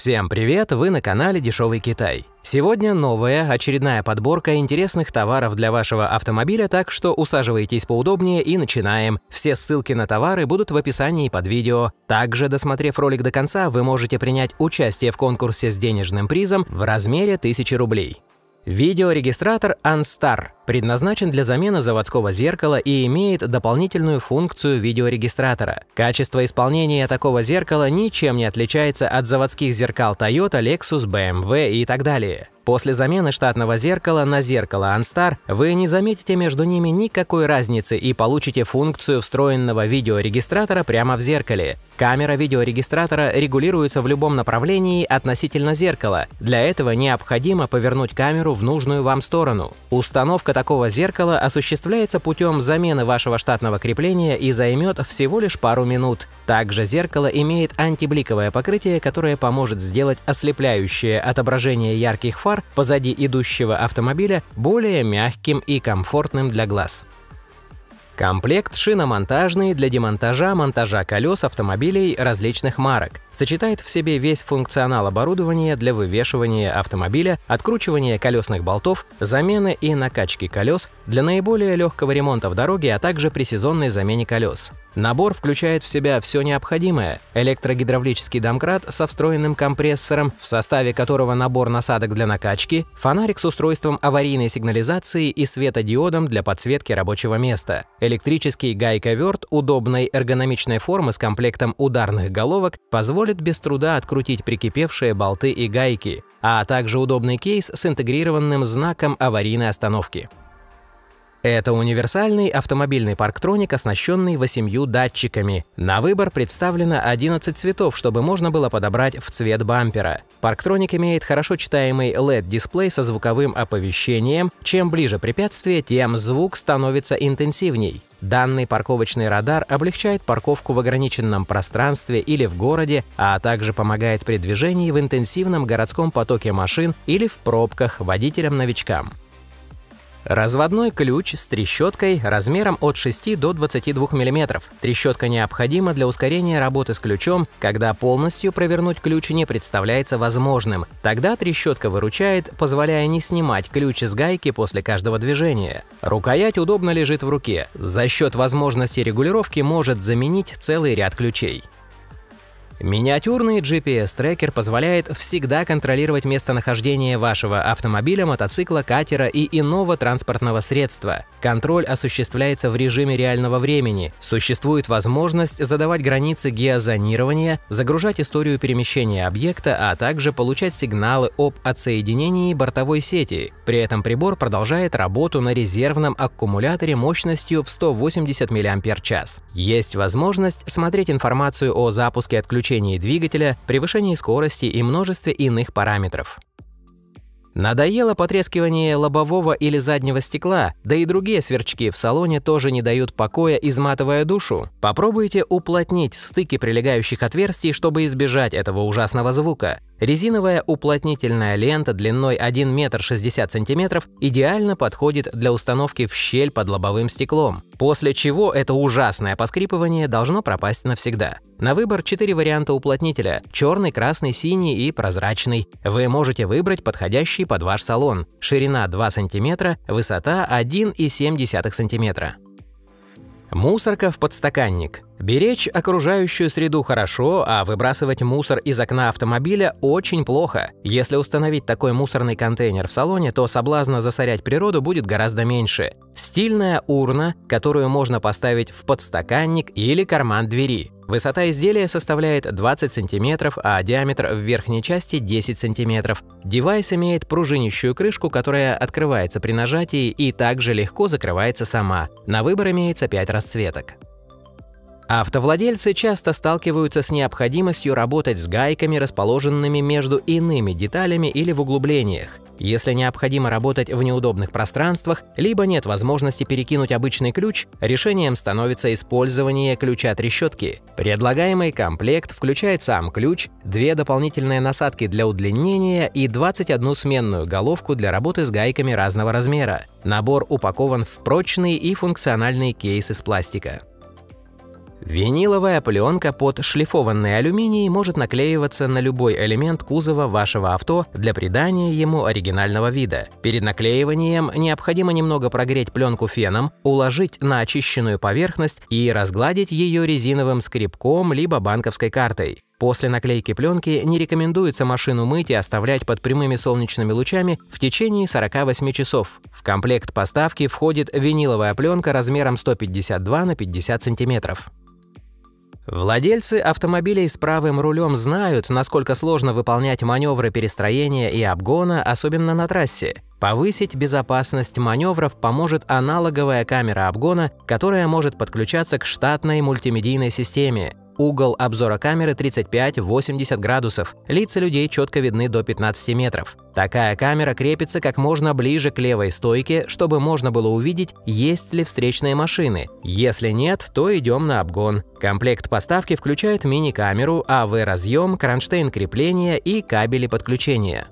Всем привет! Вы на канале Дешевый Китай. Сегодня новая, очередная подборка интересных товаров для вашего автомобиля, так что усаживайтесь поудобнее и начинаем. Все ссылки на товары будут в описании под видео. Также, досмотрев ролик до конца, вы можете принять участие в конкурсе с денежным призом в размере 1000 рублей. Видеорегистратор Anstar Предназначен для замены заводского зеркала и имеет дополнительную функцию видеорегистратора. Качество исполнения такого зеркала ничем не отличается от заводских зеркал Toyota, Lexus, BMW и так далее. После замены штатного зеркала на зеркало Anstar вы не заметите между ними никакой разницы и получите функцию встроенного видеорегистратора прямо в зеркале. Камера видеорегистратора регулируется в любом направлении относительно зеркала. Для этого необходимо повернуть камеру в нужную вам сторону. Установка такого зеркала осуществляется путем замены вашего штатного крепления и займет всего лишь пару минут. Также зеркало имеет антибликовое покрытие, которое поможет сделать ослепляющее отображение ярких фар позади идущего автомобиля более мягким и комфортным для глаз. Комплект шиномонтажный для демонтажа, монтажа колес автомобилей различных марок. Сочетает в себе весь функционал оборудования для вывешивания автомобиля, откручивания колесных болтов, замены и накачки колес для наиболее легкого ремонта в дороге, а также при сезонной замене колес. Набор включает в себя все необходимое – электрогидравлический домкрат со встроенным компрессором, в составе которого набор насадок для накачки, фонарик с устройством аварийной сигнализации и светодиодом для подсветки рабочего места, Электрический гайковерт удобной эргономичной формы с комплектом ударных головок позволит без труда открутить прикипевшие болты и гайки, а также удобный кейс с интегрированным знаком аварийной остановки. Это универсальный автомобильный парктроник, оснащенный 8 датчиками. На выбор представлено 11 цветов, чтобы можно было подобрать в цвет бампера. Парктроник имеет хорошо читаемый LED-дисплей со звуковым оповещением. Чем ближе препятствие, тем звук становится интенсивней. Данный парковочный радар облегчает парковку в ограниченном пространстве или в городе, а также помогает при движении в интенсивном городском потоке машин или в пробках водителям-новичкам. Разводной ключ с трещоткой размером от 6 до 22 мм. Трещотка необходима для ускорения работы с ключом, когда полностью провернуть ключ не представляется возможным. Тогда трещотка выручает, позволяя не снимать ключ с гайки после каждого движения. Рукоять удобно лежит в руке. За счет возможности регулировки может заменить целый ряд ключей. Миниатюрный GPS-трекер позволяет всегда контролировать местонахождение вашего автомобиля, мотоцикла, катера и иного транспортного средства. Контроль осуществляется в режиме реального времени. Существует возможность задавать границы геозонирования, загружать историю перемещения объекта, а также получать сигналы об отсоединении бортовой сети. При этом прибор продолжает работу на резервном аккумуляторе мощностью в 180 мАч. Есть возможность смотреть информацию о запуске отключения включении двигателя, превышении скорости и множестве иных параметров. Надоело потрескивание лобового или заднего стекла, да и другие сверчки в салоне тоже не дают покоя, изматывая душу. Попробуйте уплотнить стыки прилегающих отверстий, чтобы избежать этого ужасного звука. Резиновая уплотнительная лента длиной 1 метр 60 сантиметров идеально подходит для установки в щель под лобовым стеклом, после чего это ужасное поскрипывание должно пропасть навсегда. На выбор 4 варианта уплотнителя – черный, красный, синий и прозрачный. Вы можете выбрать подходящий под ваш салон. Ширина 2 сантиметра, высота 1,7 сантиметра. Мусорка в подстаканник. Беречь окружающую среду хорошо, а выбрасывать мусор из окна автомобиля очень плохо. Если установить такой мусорный контейнер в салоне, то соблазна засорять природу будет гораздо меньше. Стильная урна, которую можно поставить в подстаканник или карман двери. Высота изделия составляет 20 см, а диаметр в верхней части 10 см. Девайс имеет пружинищую крышку, которая открывается при нажатии и также легко закрывается сама. На выбор имеется 5 расцветок. Автовладельцы часто сталкиваются с необходимостью работать с гайками, расположенными между иными деталями или в углублениях. Если необходимо работать в неудобных пространствах, либо нет возможности перекинуть обычный ключ, решением становится использование ключа-трещотки. Предлагаемый комплект включает сам ключ, две дополнительные насадки для удлинения и 21 сменную головку для работы с гайками разного размера. Набор упакован в прочный и функциональный кейс из пластика. Виниловая пленка под шлифованный алюминий может наклеиваться на любой элемент кузова вашего авто для придания ему оригинального вида. Перед наклеиванием необходимо немного прогреть пленку феном, уложить на очищенную поверхность и разгладить ее резиновым скребком либо банковской картой. После наклейки пленки не рекомендуется машину мыть и оставлять под прямыми солнечными лучами в течение 48 часов. В комплект поставки входит виниловая пленка размером 152 на 50 сантиметров. Владельцы автомобилей с правым рулем знают, насколько сложно выполнять маневры перестроения и обгона, особенно на трассе. Повысить безопасность маневров поможет аналоговая камера обгона, которая может подключаться к штатной мультимедийной системе. Угол обзора камеры 35-80 градусов, лица людей четко видны до 15 метров. Такая камера крепится как можно ближе к левой стойке, чтобы можно было увидеть, есть ли встречные машины. Если нет, то идем на обгон. Комплект поставки включает мини-камеру, АВ-разъем, кронштейн крепления и кабели подключения.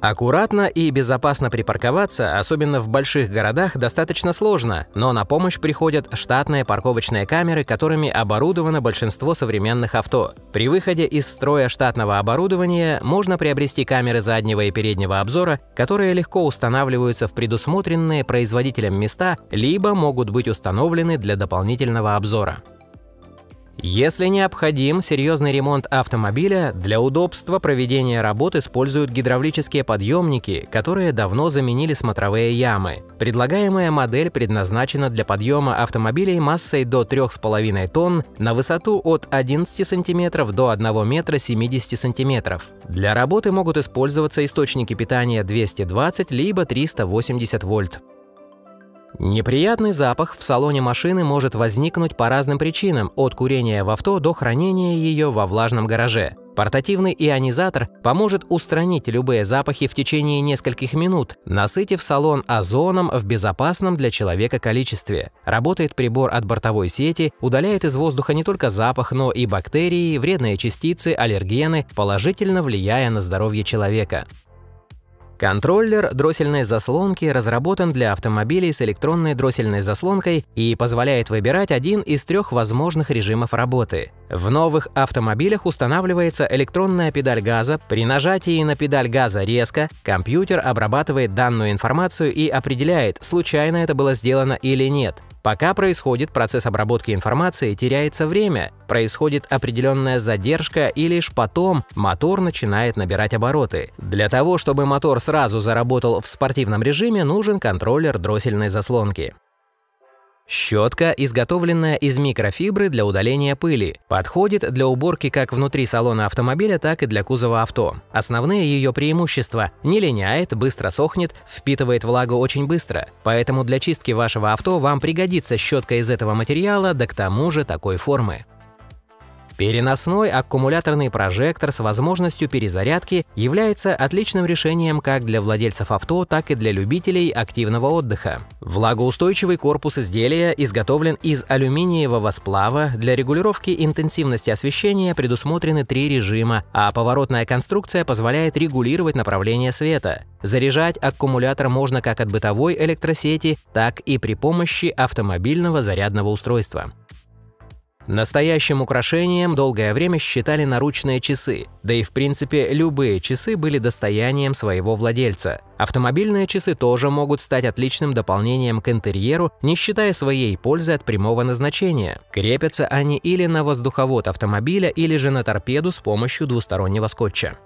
Аккуратно и безопасно припарковаться, особенно в больших городах, достаточно сложно, но на помощь приходят штатные парковочные камеры, которыми оборудовано большинство современных авто. При выходе из строя штатного оборудования можно приобрести камеры заднего и переднего обзора, которые легко устанавливаются в предусмотренные производителем места, либо могут быть установлены для дополнительного обзора. Если необходим серьезный ремонт автомобиля, для удобства проведения работ используют гидравлические подъемники, которые давно заменили смотровые ямы. Предлагаемая модель предназначена для подъема автомобилей массой до 3,5 тонн на высоту от 11 см до 1 метра 70 см. Для работы могут использоваться источники питания 220 либо 380 вольт. Неприятный запах в салоне машины может возникнуть по разным причинам, от курения в авто до хранения ее во влажном гараже. Портативный ионизатор поможет устранить любые запахи в течение нескольких минут, насытив салон озоном в безопасном для человека количестве. Работает прибор от бортовой сети, удаляет из воздуха не только запах, но и бактерии, вредные частицы, аллергены, положительно влияя на здоровье человека. Контроллер дроссельной заслонки разработан для автомобилей с электронной дроссельной заслонкой и позволяет выбирать один из трех возможных режимов работы. В новых автомобилях устанавливается электронная педаль газа. При нажатии на педаль газа резко компьютер обрабатывает данную информацию и определяет, случайно это было сделано или нет. Пока происходит процесс обработки информации, теряется время, происходит определенная задержка и лишь потом мотор начинает набирать обороты. Для того, чтобы мотор сразу заработал в спортивном режиме, нужен контроллер дроссельной заслонки. Щетка, изготовленная из микрофибры для удаления пыли, подходит для уборки как внутри салона автомобиля, так и для кузова авто. Основные ее преимущества – не линяет, быстро сохнет, впитывает влагу очень быстро. Поэтому для чистки вашего авто вам пригодится щетка из этого материала, да к тому же такой формы. Переносной аккумуляторный прожектор с возможностью перезарядки является отличным решением как для владельцев авто, так и для любителей активного отдыха. Влагоустойчивый корпус изделия изготовлен из алюминиевого сплава. Для регулировки интенсивности освещения предусмотрены три режима, а поворотная конструкция позволяет регулировать направление света. Заряжать аккумулятор можно как от бытовой электросети, так и при помощи автомобильного зарядного устройства. Настоящим украшением долгое время считали наручные часы, да и в принципе любые часы были достоянием своего владельца. Автомобильные часы тоже могут стать отличным дополнением к интерьеру, не считая своей пользы от прямого назначения. Крепятся они или на воздуховод автомобиля, или же на торпеду с помощью двустороннего скотча.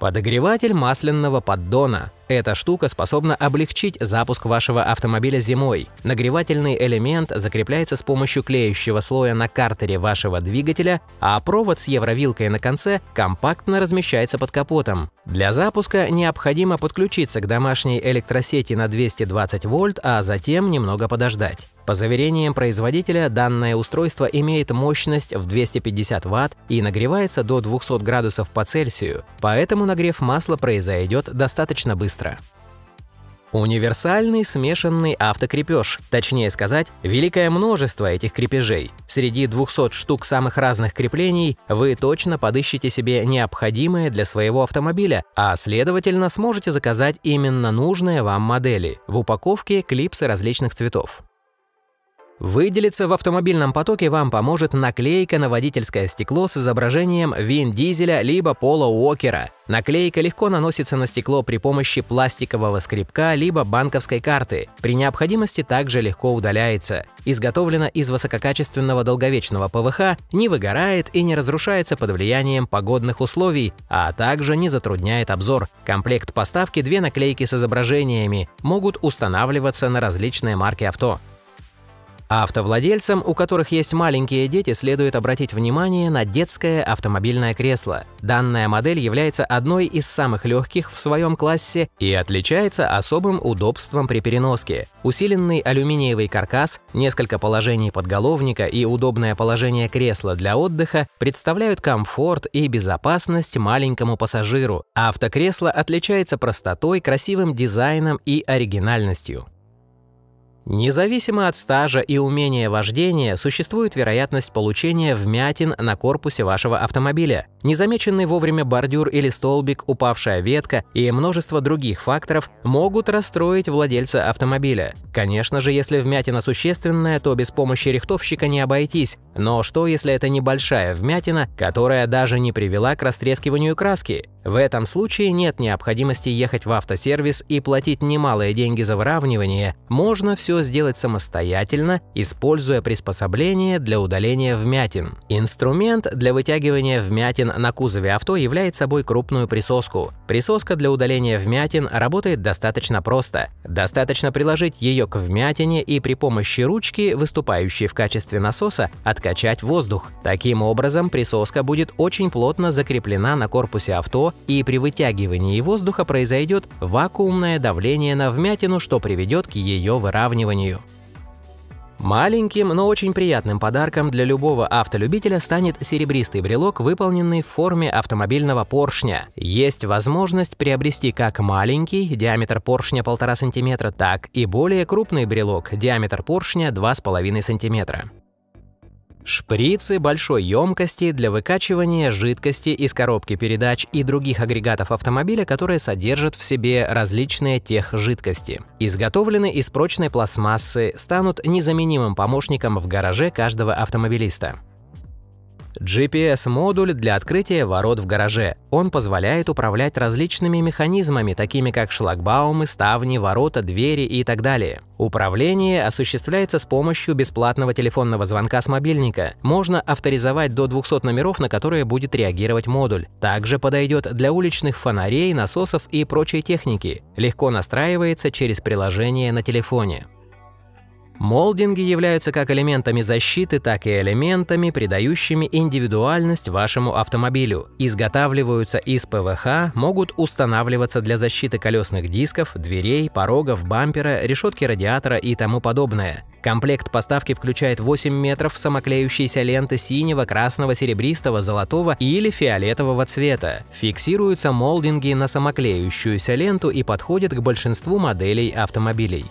Подогреватель масляного поддона эта штука способна облегчить запуск вашего автомобиля зимой. Нагревательный элемент закрепляется с помощью клеющего слоя на картере вашего двигателя, а провод с евровилкой на конце компактно размещается под капотом. Для запуска необходимо подключиться к домашней электросети на 220 вольт, а затем немного подождать. По заверениям производителя, данное устройство имеет мощность в 250 Вт и нагревается до 200 градусов по Цельсию, поэтому нагрев масла произойдет достаточно быстро быстро. Универсальный смешанный автокрепеж, точнее сказать, великое множество этих крепежей. Среди 200 штук самых разных креплений вы точно подыщете себе необходимые для своего автомобиля, а следовательно сможете заказать именно нужные вам модели в упаковке клипсы различных цветов. Выделиться в автомобильном потоке вам поможет наклейка на водительское стекло с изображением Вин Дизеля либо Пола Уокера. Наклейка легко наносится на стекло при помощи пластикового скребка либо банковской карты. При необходимости также легко удаляется. Изготовлена из высококачественного долговечного ПВХ, не выгорает и не разрушается под влиянием погодных условий, а также не затрудняет обзор. Комплект поставки две наклейки с изображениями могут устанавливаться на различные марки авто автовладельцам, у которых есть маленькие дети, следует обратить внимание на детское автомобильное кресло. Данная модель является одной из самых легких в своем классе и отличается особым удобством при переноске. Усиленный алюминиевый каркас, несколько положений подголовника и удобное положение кресла для отдыха представляют комфорт и безопасность маленькому пассажиру. Автокресло отличается простотой, красивым дизайном и оригинальностью. Независимо от стажа и умения вождения, существует вероятность получения вмятин на корпусе вашего автомобиля. Незамеченный вовремя бордюр или столбик, упавшая ветка и множество других факторов могут расстроить владельца автомобиля. Конечно же, если вмятина существенная, то без помощи рихтовщика не обойтись, но что если это небольшая вмятина, которая даже не привела к растрескиванию краски? В этом случае нет необходимости ехать в автосервис и платить немалые деньги за выравнивание, можно все сделать самостоятельно, используя приспособление для удаления вмятин. Инструмент для вытягивания вмятин на кузове авто является собой крупную присоску. Присоска для удаления вмятин работает достаточно просто. Достаточно приложить ее к вмятине и при помощи ручки, выступающей в качестве насоса, откачать воздух. Таким образом, присоска будет очень плотно закреплена на корпусе авто, и при вытягивании воздуха произойдет вакуумное давление на вмятину, что приведет к ее выравниванию. Маленьким, но очень приятным подарком для любого автолюбителя станет серебристый брелок, выполненный в форме автомобильного поршня. Есть возможность приобрести как маленький, диаметр поршня 1,5 см, так и более крупный брелок, диаметр поршня 2,5 см. Шприцы большой емкости для выкачивания жидкости из коробки передач и других агрегатов автомобиля, которые содержат в себе различные тех жидкости. Изготовлены из прочной пластмассы, станут незаменимым помощником в гараже каждого автомобилиста. GPS-модуль для открытия ворот в гараже. Он позволяет управлять различными механизмами, такими как шлагбаумы, ставни, ворота, двери и так далее. Управление осуществляется с помощью бесплатного телефонного звонка с мобильника. Можно авторизовать до 200 номеров, на которые будет реагировать модуль. Также подойдет для уличных фонарей, насосов и прочей техники. Легко настраивается через приложение на телефоне. Молдинги являются как элементами защиты, так и элементами, придающими индивидуальность вашему автомобилю. Изготавливаются из ПВХ, могут устанавливаться для защиты колесных дисков, дверей, порогов, бампера, решетки радиатора и тому подобное. Комплект поставки включает 8 метров самоклеющейся ленты синего, красного, серебристого, золотого или фиолетового цвета. Фиксируются молдинги на самоклеющуюся ленту и подходят к большинству моделей автомобилей.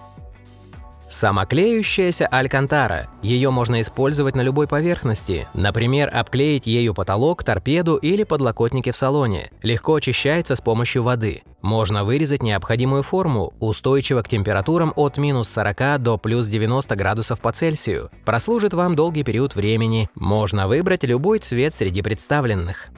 Самоклеющаяся алькантара. Ее можно использовать на любой поверхности. Например, обклеить ею потолок, торпеду или подлокотники в салоне. Легко очищается с помощью воды. Можно вырезать необходимую форму, устойчива к температурам от минус 40 до плюс 90 градусов по Цельсию. Прослужит вам долгий период времени. Можно выбрать любой цвет среди представленных.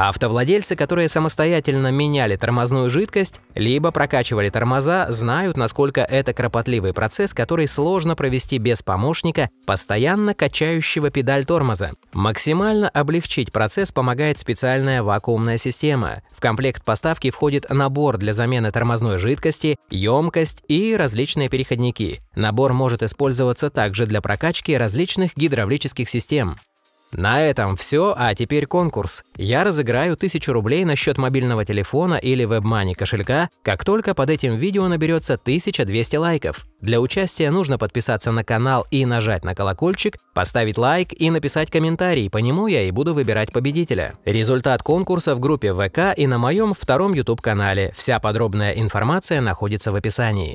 А автовладельцы, которые самостоятельно меняли тормозную жидкость, либо прокачивали тормоза, знают, насколько это кропотливый процесс, который сложно провести без помощника, постоянно качающего педаль тормоза. Максимально облегчить процесс помогает специальная вакуумная система. В комплект поставки входит набор для замены тормозной жидкости, емкость и различные переходники. Набор может использоваться также для прокачки различных гидравлических систем. На этом все, а теперь конкурс. Я разыграю 1000 рублей на счет мобильного телефона или вебмани кошелька, как только под этим видео наберется 1200 лайков. Для участия нужно подписаться на канал и нажать на колокольчик, поставить лайк и написать комментарий, по нему я и буду выбирать победителя. Результат конкурса в группе ВК и на моем втором YouTube-канале. Вся подробная информация находится в описании.